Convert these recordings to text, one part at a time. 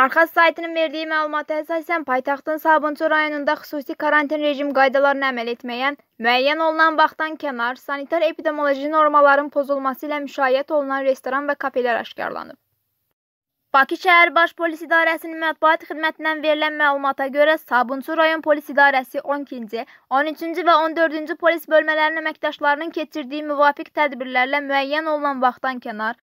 Arxa saytının verdiyi məlumata əsasən paytaxtın Sabunçu rayonunda xüsusi karantin rejim qaydalarına əməl etməyən, müəyyən olunan vaxtdan kənar sanitar epidemioloji normaların pozulması ilə müşayiət olunan restoran və kafelər aşkarlanıb. Bakı şəhər Baş Polis İdarəsinin mətbuat xidmətindən verilən məlumata görə Sabunçu rayon Polis İdarəsi 12-ci, 13-cü və 14-cü polis bölmələrinin əməkdaşlarının keçirdiyi müvafiq tədbirlərlə müəyyən olunan vaxtdan kənar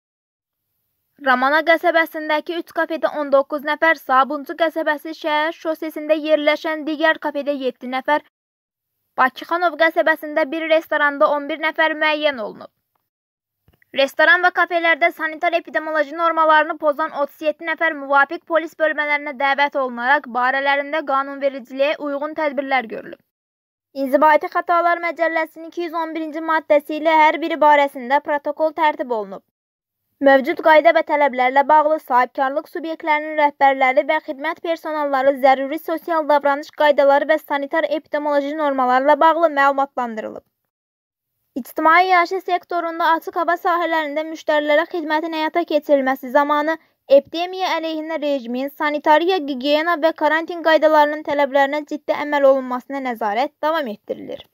Ramana qəsəbəsindəki 3 kafedə 19 nəfər, Sabuncu qəsəbəsi şəhər şosesində yerləşən digər kafedə 7 nəfər, Bakıxanov qəsəbəsində bir restoranda 11 nəfər müəyyən olunub. Restoran və kafelərdə sanitar epidemioloji normalarını pozan 37 nəfər müvafiq polis bölmələrinə dəvət olunaraq barələrində qanunvericiliyə uyğun tədbirlər görülüb. İnzibati xətalar məcəlləsinin 211-ci maddəsi ilə hər biri barəsində protokol tərtib olunub. Mövcud qayda və tələblərlə bağlı sahibkarlıq subyektlərinin rəhbərləri və xidmət personalları zəruri sosial davranış qaydaları və sanitar epidemioloji normalarla bağlı məlumatlandırılıb. İctimai yaşayış sektorunda açıq hava sahələrində müştərilərə xidmətin həyata keçirilməsi zamanı epidemiya əleyhinə rejimin, sanitariya, gigiyena və karantin qaydalarının tələblərinə ciddi əməl olunmasına nəzarət davam etdirilir.